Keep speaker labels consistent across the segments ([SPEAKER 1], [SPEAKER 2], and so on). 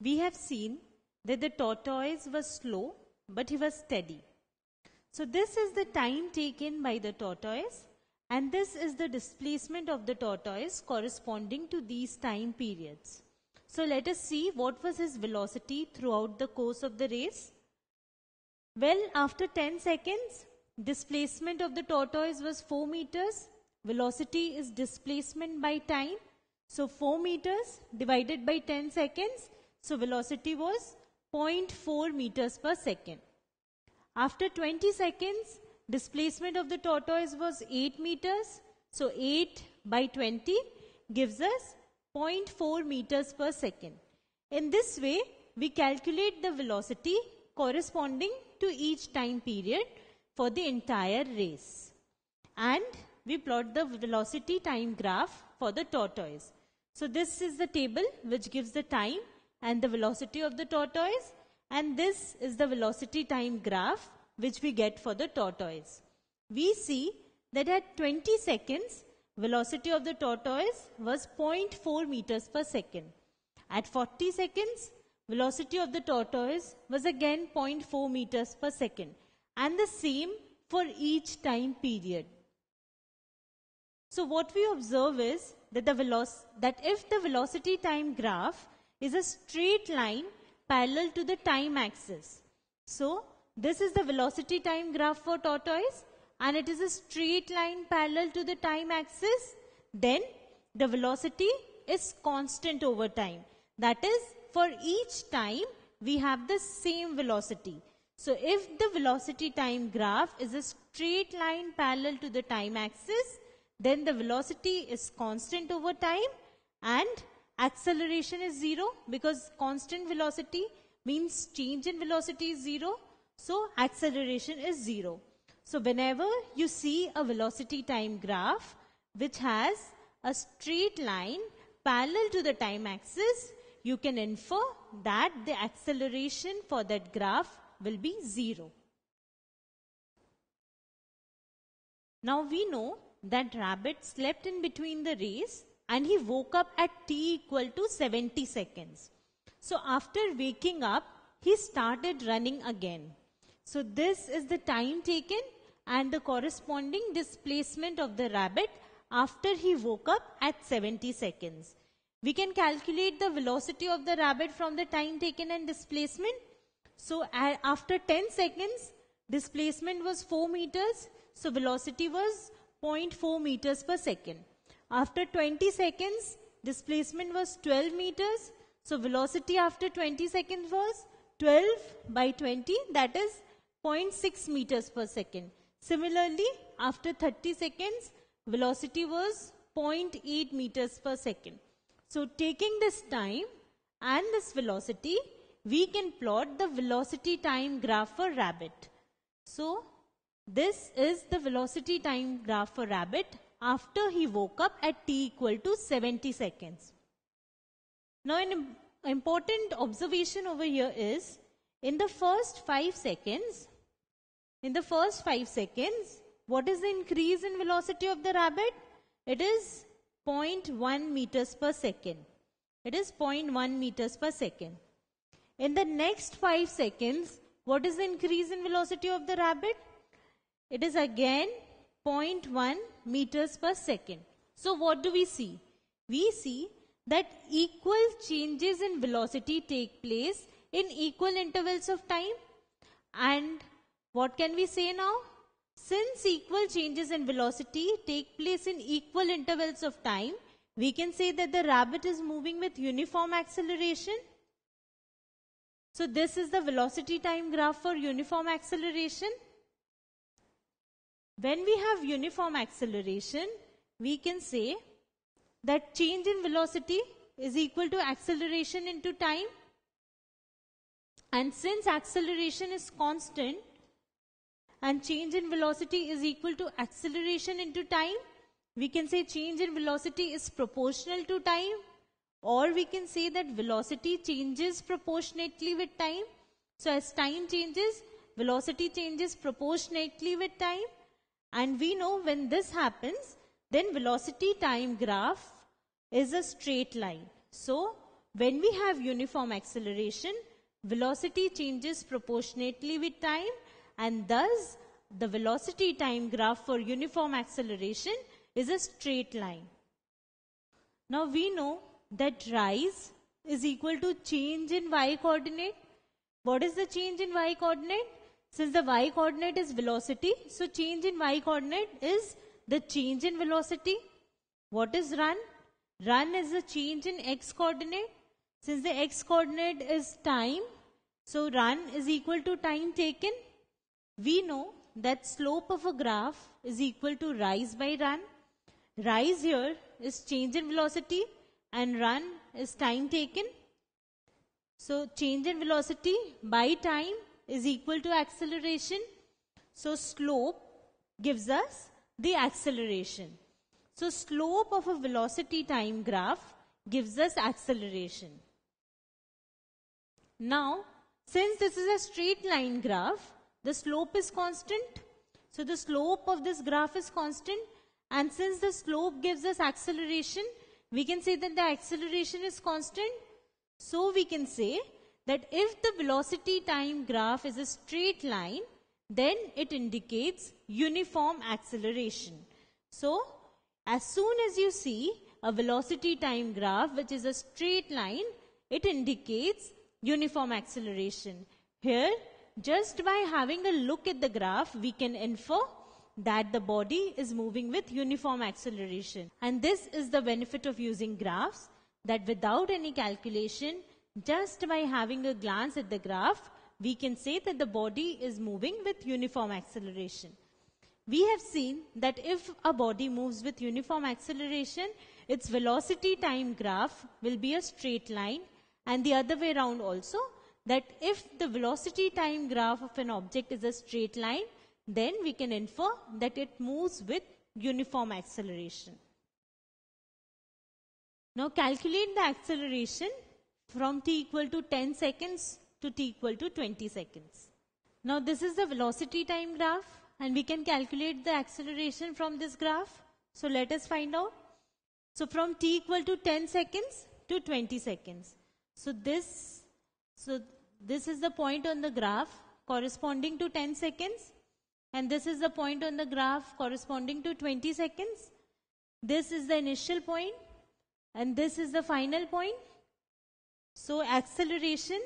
[SPEAKER 1] We have seen that the tortoise was slow, but he was steady. So this is the time taken by the tortoise and this is the displacement of the tortoise corresponding to these time periods. So let us see what was his velocity throughout the course of the race. Well, after 10 seconds, displacement of the tortoise was 4 meters. Velocity is displacement by time. So 4 meters divided by 10 seconds so velocity was 0.4 meters per second. After 20 seconds, displacement of the tortoise was 8 meters. So 8 by 20 gives us 0.4 meters per second. In this way, we calculate the velocity corresponding to each time period for the entire race. And we plot the velocity time graph for the tortoise. So this is the table which gives the time and the velocity of the tortoise and this is the velocity time graph which we get for the tortoise. We see that at 20 seconds velocity of the tortoise was 0.4 meters per second. At 40 seconds velocity of the tortoise was again 0.4 meters per second and the same for each time period. So what we observe is that, the veloc- that if the velocity time graph is a straight line parallel to the time axis. So, this is the velocity time graph for tortoise and it is a straight line parallel to the time axis. Then the velocity is constant over time. That is for each time we have the same velocity. So if the velocity time graph is a straight line parallel to the time axis, then the velocity is constant over time and acceleration is 0 because constant velocity means change in velocity is 0. So acceleration is 0. So whenever you see a velocity time graph which has a straight line parallel to the time axis, you can infer that the acceleration for that graph will be 0. Now we know that rabbit slept in between the race and he woke up at t equal to 70 seconds. So after waking up, he started running again. So this is the time taken and the corresponding displacement of the rabbit after he woke up at 70 seconds. We can calculate the velocity of the rabbit from the time taken and displacement. So after 10 seconds, displacement was 4 meters, so velocity was 0.4 meters per second. After 20 seconds, displacement was 12 meters. So velocity after 20 seconds was 12 by 20 that is 0.6 meters per second. Similarly, after 30 seconds, velocity was 0.8 meters per second. So taking this time and this velocity, we can plot the velocity time graph for rabbit. So this is the velocity time graph for rabbit after he woke up at t equal to 70 seconds. Now an important observation over here is in the first 5 seconds, in the first 5 seconds, what is the increase in velocity of the rabbit? It is 0.1 meters per second. It is 0.1 meters per second. In the next 5 seconds, what is the increase in velocity of the rabbit? It is again 0.1 meters per second. So what do we see? We see that equal changes in velocity take place in equal intervals of time. And what can we say now? Since equal changes in velocity take place in equal intervals of time, we can say that the rabbit is moving with uniform acceleration. So this is the velocity time graph for uniform acceleration. When we have uniform acceleration, we can say that change in velocity is equal to acceleration into time. And since acceleration is constant and change in velocity is equal to acceleration into time, we can say change in velocity is proportional to time or we can say that velocity changes proportionately with time. So as time changes, velocity changes proportionately with time. And we know when this happens, then velocity time graph is a straight line. So when we have uniform acceleration, velocity changes proportionately with time and thus the velocity time graph for uniform acceleration is a straight line. Now we know that rise is equal to change in y coordinate. What is the change in y coordinate? Since the y coordinate is velocity, so change in y coordinate is the change in velocity. What is run? Run is the change in x coordinate. Since the x coordinate is time, so run is equal to time taken. We know that slope of a graph is equal to rise by run. Rise here is change in velocity and run is time taken. So change in velocity by time is equal to acceleration. So slope gives us the acceleration. So slope of a velocity time graph gives us acceleration. Now, since this is a straight line graph, the slope is constant. So the slope of this graph is constant and since the slope gives us acceleration, we can say that the acceleration is constant. So we can say that if the velocity time graph is a straight line, then it indicates uniform acceleration. So, as soon as you see a velocity time graph which is a straight line, it indicates uniform acceleration. Here, just by having a look at the graph, we can infer that the body is moving with uniform acceleration. And this is the benefit of using graphs that without any calculation, just by having a glance at the graph, we can say that the body is moving with uniform acceleration. We have seen that if a body moves with uniform acceleration, its velocity time graph will be a straight line and the other way around also that if the velocity time graph of an object is a straight line, then we can infer that it moves with uniform acceleration. Now calculate the acceleration from t equal to 10 seconds to t equal to 20 seconds. Now this is the velocity time graph and we can calculate the acceleration from this graph. So let us find out. So from t equal to 10 seconds to 20 seconds. So this, so this is the point on the graph corresponding to 10 seconds and this is the point on the graph corresponding to 20 seconds. This is the initial point and this is the final point so acceleration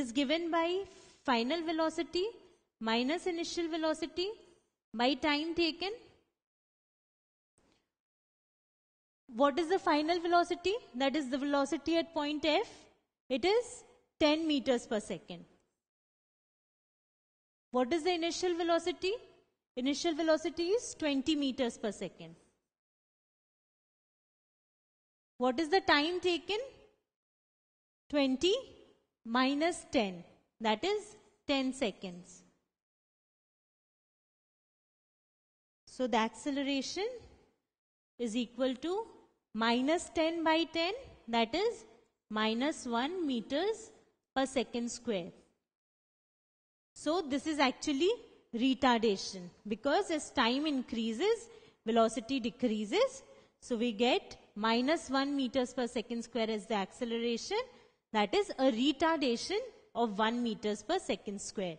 [SPEAKER 1] is given by final velocity minus initial velocity by time taken. What is the final velocity? That is the velocity at point F. It is 10 meters per second. What is the initial velocity? Initial velocity is 20 meters per second. What is the time taken? 20 minus 10 that is 10 seconds. So the acceleration is equal to minus 10 by 10 that is minus 1 meters per second square. So this is actually retardation because as time increases velocity decreases so we get minus 1 meters per second square as the acceleration that is a retardation of 1 meters per second square.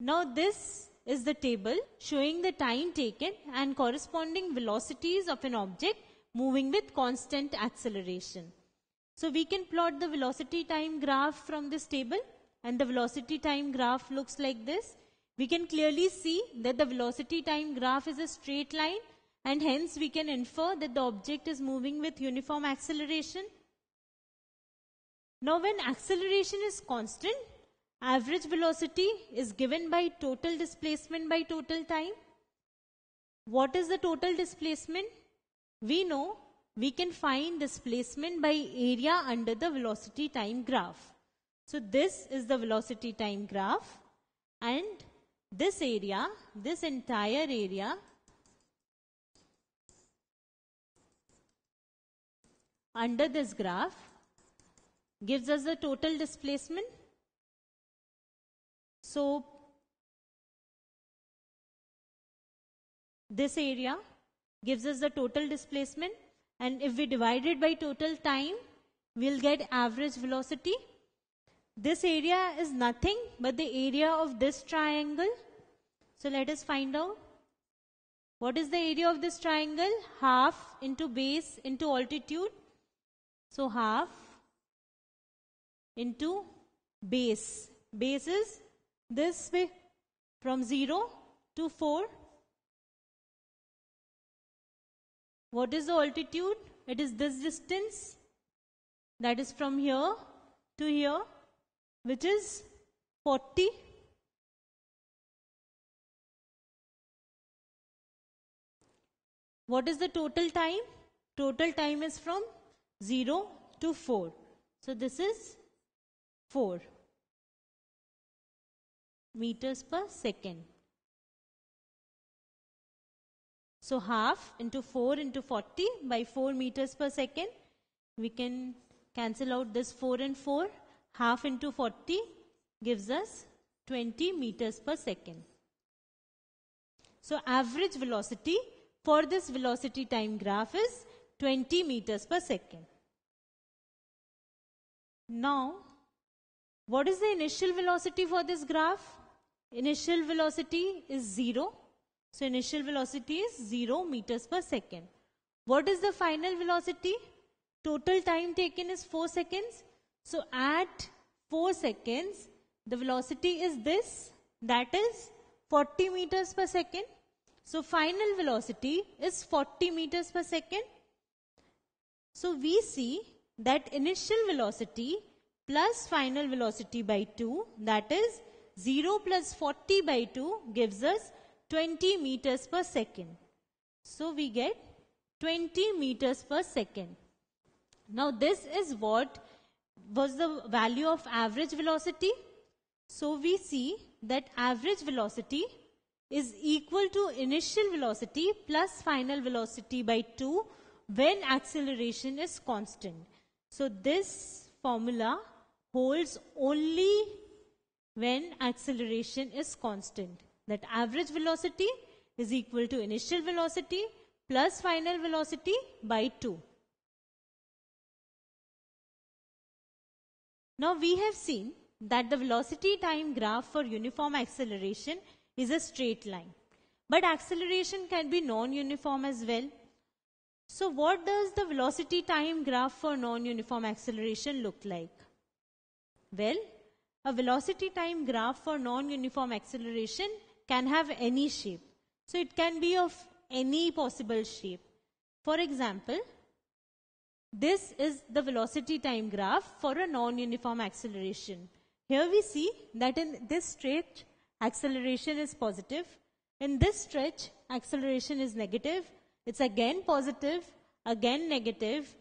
[SPEAKER 1] Now this is the table showing the time taken and corresponding velocities of an object moving with constant acceleration. So we can plot the velocity time graph from this table and the velocity time graph looks like this. We can clearly see that the velocity time graph is a straight line and hence we can infer that the object is moving with uniform acceleration. Now when acceleration is constant, average velocity is given by total displacement by total time. What is the total displacement? We know we can find displacement by area under the velocity time graph. So this is the velocity time graph and this area, this entire area under this graph gives us the total displacement. So this area gives us the total displacement and if we divide it by total time we'll get average velocity. This area is nothing but the area of this triangle. So let us find out what is the area of this triangle half into base into altitude so half into base. Base is this way from 0 to 4. What is the altitude? It is this distance that is from here to here which is 40 What is the total time? Total time is from 0 to 4. So this is 4 meters per second. So half into 4 into 40 by 4 meters per second. We can cancel out this 4 and 4. Half into 40 gives us 20 meters per second. So average velocity for this velocity time graph is 20 meters per second. Now, what is the initial velocity for this graph? Initial velocity is 0. So, initial velocity is 0 meters per second. What is the final velocity? Total time taken is 4 seconds. So, at 4 seconds, the velocity is this, that is 40 meters per second. So, final velocity is 40 meters per second. So, we see that initial velocity plus final velocity by 2 that is 0 plus 40 by 2 gives us 20 meters per second. So we get 20 meters per second. Now this is what was the value of average velocity. So we see that average velocity is equal to initial velocity plus final velocity by 2 when acceleration is constant. So this formula holds only when acceleration is constant. That average velocity is equal to initial velocity plus final velocity by 2. Now we have seen that the velocity time graph for uniform acceleration is a straight line. But acceleration can be non-uniform as well. So what does the velocity time graph for non-uniform acceleration look like? Well, a velocity time graph for non-uniform acceleration can have any shape. So it can be of any possible shape. For example, this is the velocity time graph for a non-uniform acceleration. Here we see that in this stretch, acceleration is positive. In this stretch, acceleration is negative it's again positive, again negative.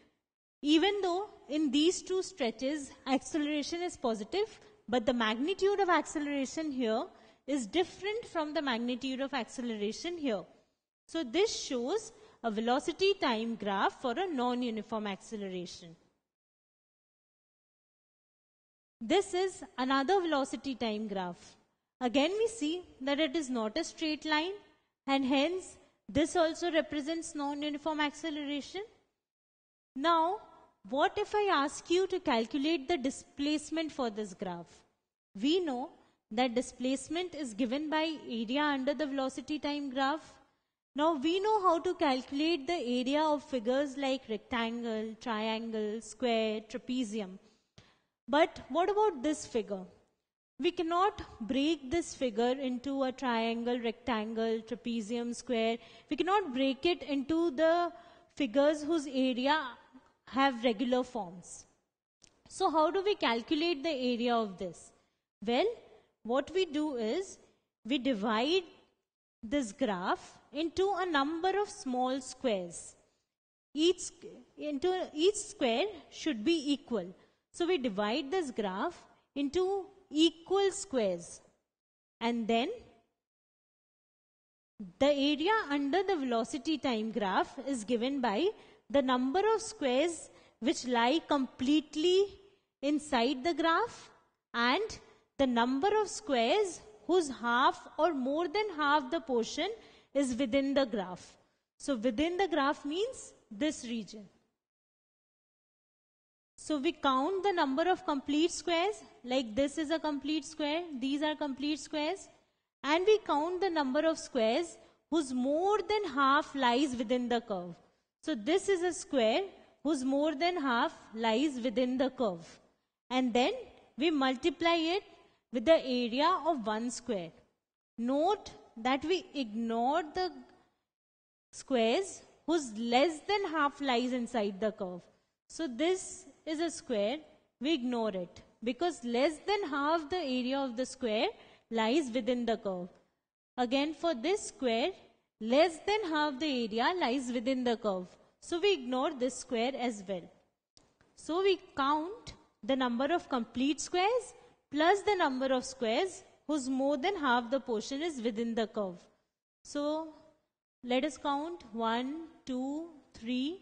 [SPEAKER 1] Even though in these two stretches acceleration is positive, but the magnitude of acceleration here is different from the magnitude of acceleration here. So this shows a velocity time graph for a non-uniform acceleration. This is another velocity time graph. Again we see that it is not a straight line and hence this also represents non-uniform acceleration. Now, what if I ask you to calculate the displacement for this graph? We know that displacement is given by area under the velocity time graph. Now we know how to calculate the area of figures like rectangle, triangle, square, trapezium. But what about this figure? We cannot break this figure into a triangle, rectangle, trapezium, square. We cannot break it into the figures whose area have regular forms. So how do we calculate the area of this? Well, what we do is we divide this graph into a number of small squares. Each, into each square should be equal. So we divide this graph into equal squares and then the area under the velocity time graph is given by the number of squares which lie completely inside the graph and the number of squares whose half or more than half the portion is within the graph. So within the graph means this region. So we count the number of complete squares, like this is a complete square, these are complete squares, and we count the number of squares whose more than half lies within the curve. So this is a square whose more than half lies within the curve. And then we multiply it with the area of one square. Note that we ignore the squares whose less than half lies inside the curve. So this is a square, we ignore it because less than half the area of the square lies within the curve. Again for this square, less than half the area lies within the curve. So we ignore this square as well. So we count the number of complete squares plus the number of squares whose more than half the portion is within the curve. So let us count 1, 2, 3,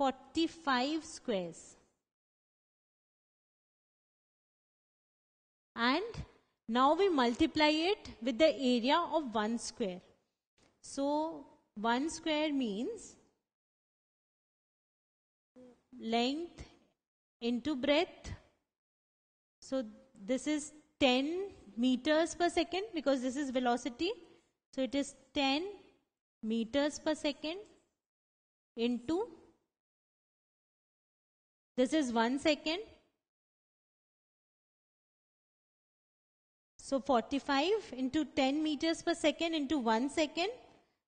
[SPEAKER 1] 45 squares. And now we multiply it with the area of 1 square. So 1 square means length into breadth. So this is 10 meters per second because this is velocity. So it is 10 meters per second into this is 1 second. So 45 into 10 meters per second into 1 second.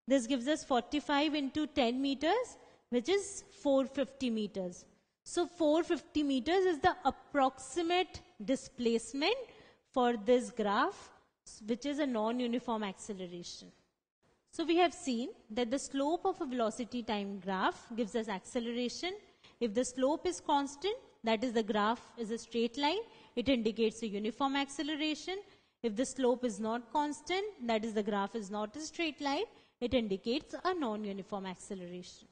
[SPEAKER 1] This gives us 45 into 10 meters, which is 450 meters. So 450 meters is the approximate displacement for this graph, which is a non-uniform acceleration. So we have seen that the slope of a velocity time graph gives us acceleration if the slope is constant, that is the graph is a straight line, it indicates a uniform acceleration. If the slope is not constant, that is the graph is not a straight line, it indicates a non-uniform acceleration.